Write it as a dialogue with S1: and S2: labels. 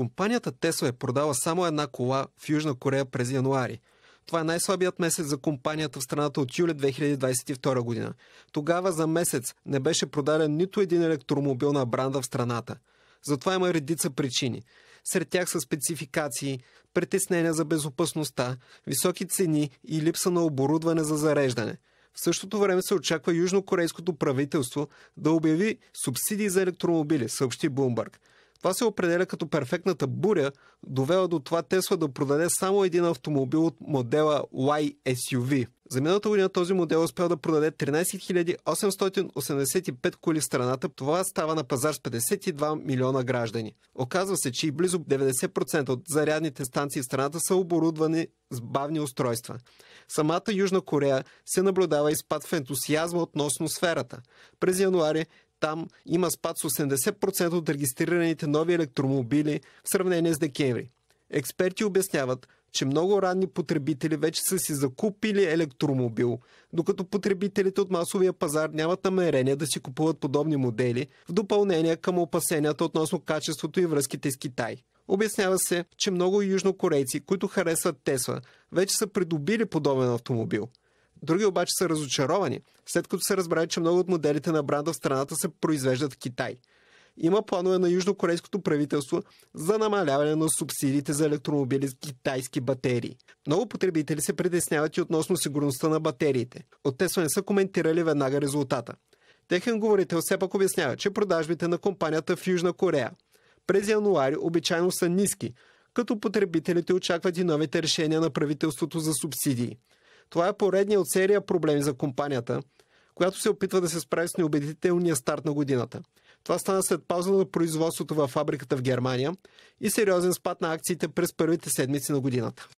S1: Компанията Тесла е продала само една кола в Южна Корея през януари. Това е най-слабият месец за компанията в страната от юли 2022 година. Тогава за месец не беше продаден нито един електромобил на бранда в страната. Затова има редица причини. Сред тях са спецификации, притеснения за безопасността, високи цени и липса на оборудване за зареждане – в същото време се очаква южнокорейското правителство да обяви субсидии за електромобили, съобщи бумбърг. Това се определя като перфектната буря, довела до това Тесла да продаде само един автомобил от модела Y SUV. За миналата година този модел е успял да продаде 13 885 коли в страната. Това става на пазар с 52 милиона граждани. Оказва се, че и близо 90% от зарядните станции в страната са оборудвани с бавни устройства. Самата Южна Корея се наблюдава и спад в ентусиазма относно сферата. През януари там има спад с 80% от регистрираните нови електромобили в сравнение с декември. Експерти обясняват, че много ранни потребители вече са си закупили електромобил, докато потребителите от масовия пазар нямат намерение да си купуват подобни модели, в допълнение към опасенията относно качеството и връзките с Китай. Обяснява се, че много южнокорейци, които харесват Тесла, вече са придобили подобен автомобил – Други обаче са разочаровани, след като се разбрали, че много от моделите на бранда в страната се произвеждат в Китай. Има планове на южнокорейското правителство за намаляване на субсидиите за електромобили с китайски батерии. Много потребители се притесняват и относно сигурността на батериите. От Тесла не са коментирали веднага резултата. Техен говорител все пак обяснява, че продажбите на компанията в Южна Корея през януари обичайно са ниски, като потребителите очакват и новите решения на правителството за субсидии – това е поредния от серия проблеми за компанията, която се опитва да се справи с неубедителния старт на годината. Това стана след пауза на производството във фабриката в Германия и сериозен спад на акциите през първите седмици на годината.